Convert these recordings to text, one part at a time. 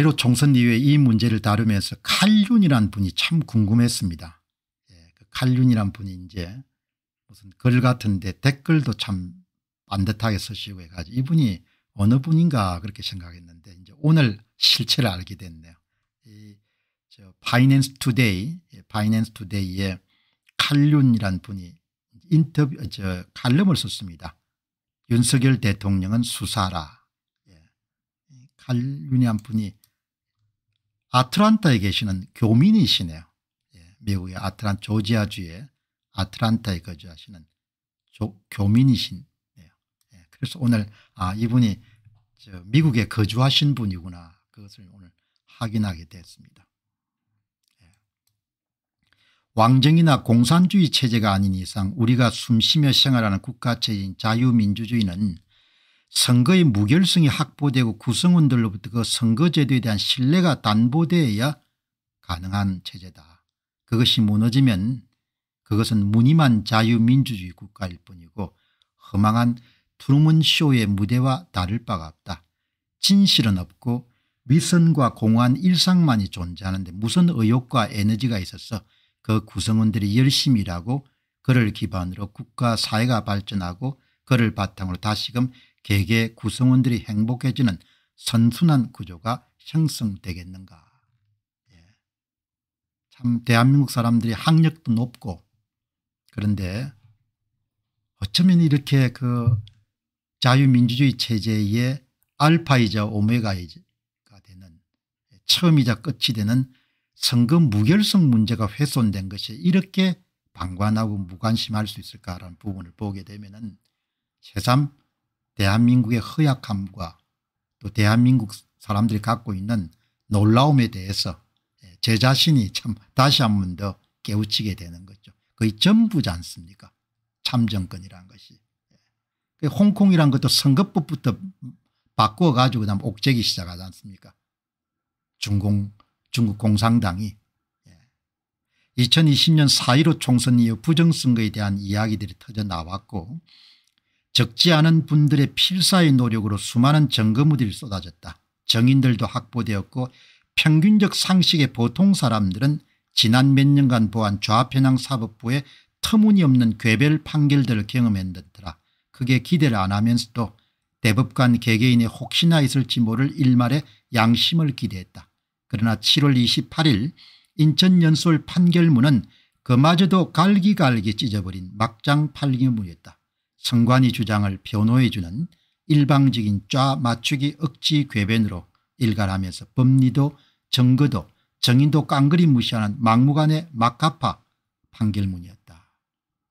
4.15 총선 이후에 이 문제를 다루면서 칼륜이란 분이 참 궁금했습니다. 예, 그 칼륜이란 분이 이제 무슨 글 같은데 댓글도 참 반듯하게 쓰시고 해가지고 이분이 어느 분인가 그렇게 생각했는데 이제 오늘 실체를 알게 됐네요. 이저 파이낸스 투데이, 파이낸스 투데이에 칼륜이란 분이 인터뷰, 저 칼럼을 썼습니다. 윤석열 대통령은 수사라. 예, 칼륜이란 분이 아틀란타에 계시는 교민이시네요. 예, 미국의 아틀란 조지아주의 아틀란타에 거주하시는 조, 교민이신데요. 예, 그래서 오늘 아 이분이 미국에 거주하신 분이구나 그것을 오늘 확인하게 됐습니다. 예. 왕정이나 공산주의 체제가 아닌 이상 우리가 숨쉬며 생활하는 국가체인 자유민주주의는 선거의 무결성이 확보되고 구성원들로부터 그 선거제도에 대한 신뢰가 담보되어야 가능한 체제다. 그것이 무너지면 그것은 무늬만 자유민주주의 국가일 뿐이고 허망한 트루먼쇼의 무대와 다를 바가 없다. 진실은 없고 위선과 공허한 일상만이 존재하는데 무슨 의욕과 에너지가 있어서 그 구성원들이 열심히 일하고 그를 기반으로 국가 사회가 발전하고 그를 바탕으로 다시금 개개 구성원들이 행복해지는 선순환 구조가 형성되겠는가. 예. 참 대한민국 사람들이 학력도 높고 그런데 어쩌면 이렇게 그 자유민주주의 체제의 알파이자 오메가가 되는 처음이자 끝이 되는 선거 무결성 문제가 훼손된 것이 이렇게 방관하고 무관심할 수 있을까라는 부분을 보게 되면 은 새삼 대한민국의 허약함과 또 대한민국 사람들이 갖고 있는 놀라움에 대해서 예, 제 자신이 참 다시 한 번 더 깨우치게 되는 거죠. 거의 전부지 않습니까 참정권이라는 것이. 예. 그 홍콩이란 것도 선거법부터 바꿔가지고 그다음 옥죄기 시작하지 않습니까 중공, 중국 공산당이 2020년 4.15 총선 이후 부정선거에 대한 이야기들이 터져 나왔고 적지 않은 분들의 필사의 노력으로 수많은 정거무들이 쏟아졌다. 정인들도 확보되었고 평균적 상식의 보통 사람들은 지난 몇 년간 보한 좌편향 사법부의 터무니없는 괴벨 판결들을 경험했더라. 크게 기대를 안 하면서도 대법관 개개인이 혹시나 있을지 모를 일말의 양심을 기대했다. 그러나 7월 28일 인천 연수 판결문은 그마저도 갈기갈기 찢어버린 막장 판결문이었다. 선관위 주장을 변호해주는 일방적인 짜 맞추기 억지 궤변으로 일관하면서 법리도 정거도 정인도 깡그리 무시하는 막무가내 막가파 판결문이었다.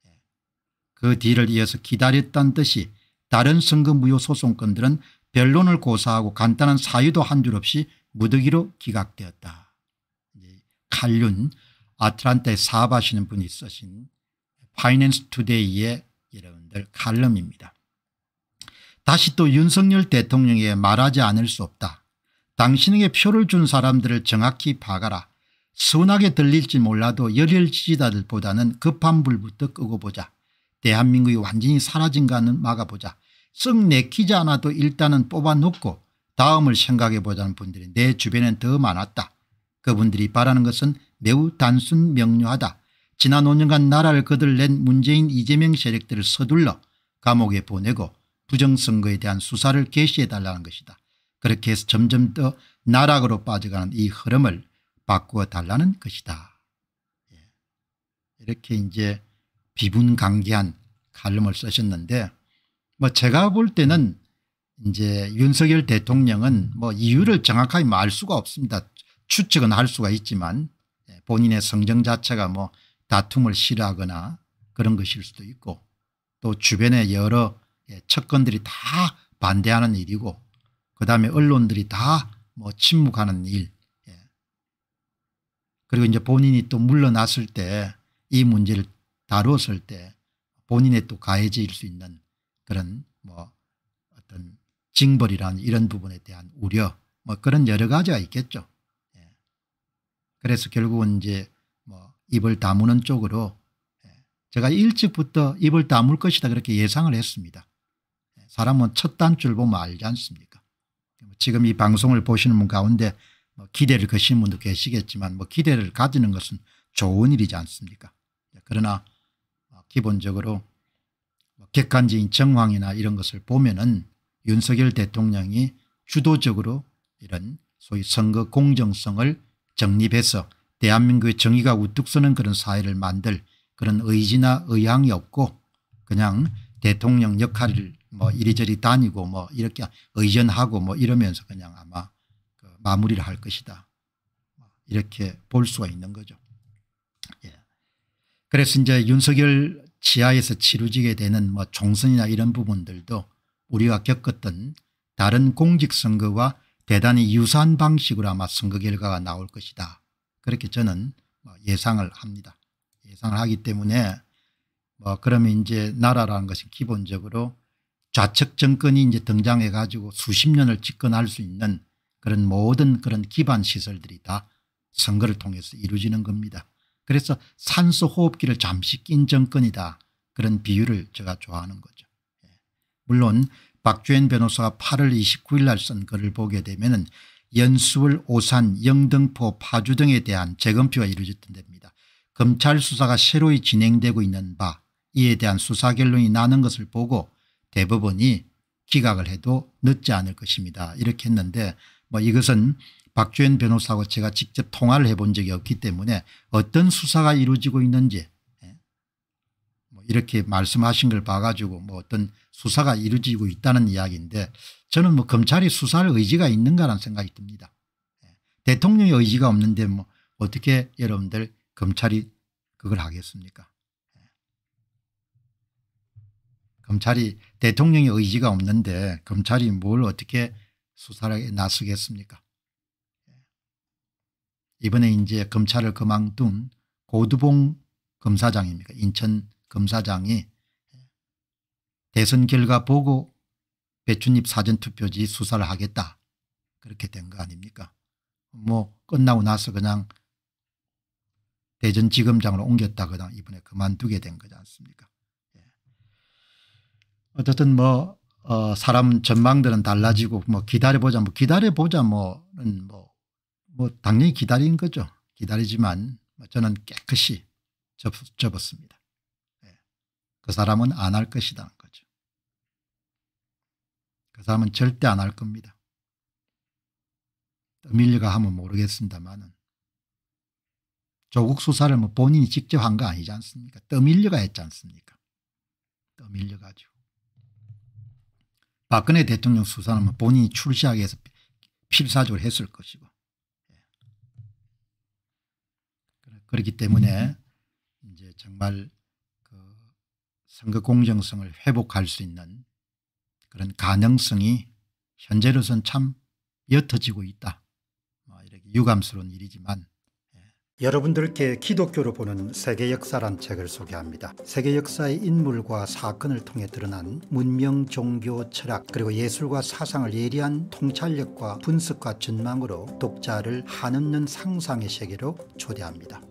예. 그 뒤를 이어서 기다렸던 듯이 다른 선거무효 소송건들은 변론을 고사하고 간단한 사유도 한 줄 없이 무더기로 기각되었다. 칼륜 아틀란테 사업하시는 분이 쓰신 파이낸스 투데이의 여러분들 칼럼입니다. 다시 또 윤석열 대통령에 말하지 않을 수 없다. 당신에게 표를 준 사람들을 정확히 파가라. 순하게 들릴지 몰라도 열혈 지지자들보다는 급한 불부터 끄고 보자. 대한민국이 완전히 사라진가는 막아보자. 쓱 내키지 않아도 일단은 뽑아놓고 다음을 생각해보자는 분들이 내 주변엔 더 많았다. 그분들이 바라는 것은 매우 단순 명료하다. 지난 5년간 나라를 거들낸 문재인 이재명 세력들을 서둘러 감옥에 보내고 부정선거에 대한 수사를 개시해달라는 것이다. 그렇게 해서 점점 더 나락으로 빠져가는 이 흐름을 바꾸어 달라는 것이다. 예. 이렇게 이제 비분강기한 칼럼을 쓰셨는데 뭐 제가 볼 때는 이제 윤석열 대통령은 뭐 이유를 정확하게 말 수가 없습니다. 추측은 할 수가 있지만 예, 본인의 성정 자체가 뭐 다툼을 싫어하거나 그런 것일 수도 있고 또 주변의 여러 예, 측근들이 다 반대하는 일이고 그 다음에 언론들이 다뭐 침묵하는 일 예. 그리고 이제 본인이 또 물러났을 때 이 문제를 다루었을 때 본인의 또가해질수 있는 그런 뭐 어떤 징벌이라는 이런 부분에 대한 우려 뭐 그런 여러 가지가 있겠죠. 예. 그래서 결국은 이제 입을 다무는 쪽으로 예, 제가 일찍부터 입을 다물 것이다 그렇게 예상을 했습니다. 예, 사람은 첫 단추를 보면 알지 않습니까 뭐 지금 이 방송을 보시는 분 가운데 뭐 기대를 거시는 분도 계시겠지만 뭐 기대를 가지는 것은 좋은 일이지 않습니까 예, 그러나 뭐 기본적으로 뭐 객관적인 정황이나 이런 것을 보면은 윤석열 대통령이 주도적으로 이런 소위 선거 공정성을 정립해서 대한민국의 정의가 우뚝 서는 그런 사회를 만들 그런 의지나 의향이 없고 그냥 대통령 역할을 뭐 이리저리 다니고 뭐 이렇게 의전하고 뭐 이러면서 그냥 아마 그 마무리를 할 것이다. 이렇게 볼 수가 있는 거죠. 예. 그래서 이제 윤석열 지하에서 치루지게 되는 뭐 총선이나 이런 부분들도 우리가 겪었던 다른 공직선거와 대단히 유사한 방식으로 아마 선거 결과가 나올 것이다. 그렇게 저는 뭐 예상을 합니다. 예상을 하기 때문에 뭐 그러면 이제 나라라는 것이 기본적으로 좌측 정권이 이제 등장해 가지고 수십 년을 집권할 수 있는 그런 모든 그런 기반 시설들이 다 선거를 통해서 이루어지는 겁니다. 그래서 산소 호흡기를 잠시 낀 정권이다. 그런 비유를 제가 좋아하는 거죠. 예. 물론 박주현 변호사가 8월 29일 날쓴 글을 보게 되면 은 연수울, 오산, 영등포, 파주 등에 대한 재검표가 이루어졌던 데입니다. 검찰 수사가 새로이 진행되고 있는 바 이에 대한 수사 결론이 나는 것을 보고 대법원이 기각을 해도 늦지 않을 것입니다. 이렇게 했는데 뭐 이것은 박주현 변호사하고 제가 직접 통화를 해본 적이 없기 때문에 어떤 수사가 이루어지고 있는지 이렇게 말씀하신 걸 봐가지고 뭐 어떤 수사가 이루어지고 있다는 이야기인데 저는 뭐 검찰이 수사할 의지가 있는가라는 생각이 듭니다. 예. 대통령의 의지가 없는데 뭐 어떻게 여러분들 검찰이 그걸 하겠습니까? 예. 검찰이 대통령의 의지가 없는데 검찰이 뭘 어떻게 수사에 나서겠습니까? 예. 이번에 이제 검찰을 그만둔 고두봉 검사장입니까? 인천 검사장이 대선 결과 보고 배춘잎 사전투표지 수사를 하겠다 그렇게 된 거 아닙니까 뭐 끝나고 나서 그냥 대전지검장으로 옮겼다거나 이번에 그만두게 된 거지 않습니까 예. 어쨌든 뭐 어, 사람 전망들은 달라지고 뭐 기다려보자 뭐 기다려보자 뭐는 뭐, 뭐 당연히 기다린 거죠 기다리지만 뭐 저는 깨끗이 접었습니다 그 사람은 안 할 것이라는 거죠. 그 사람은 절대 안 할 겁니다. 밀려가 하면 모르겠습니다만은 조국 수사를 뭐 본인이 직접 한 거 아니지 않습니까? 떠밀려가 했지 않습니까? 떠밀려가지고. 박근혜 대통령 수사는 뭐 본인이 출시하기 위해서 필사적으로 했을 것이고. 예. 그렇기 때문에 음. 이제 정말 선거 공정성을 회복할 수 있는 그런 가능성이 현재로선 참 옅어지고 있다. 뭐 이렇게 유감스러운 일이지만 예. 여러분들께 기독교로 보는 세계 역사란 책을 소개합니다. 세계 역사의 인물과 사건을 통해 드러난 문명, 종교, 철학 그리고 예술과 사상을 예리한 통찰력과 분석과 전망으로 독자를 한없는 상상의 세계로 초대합니다.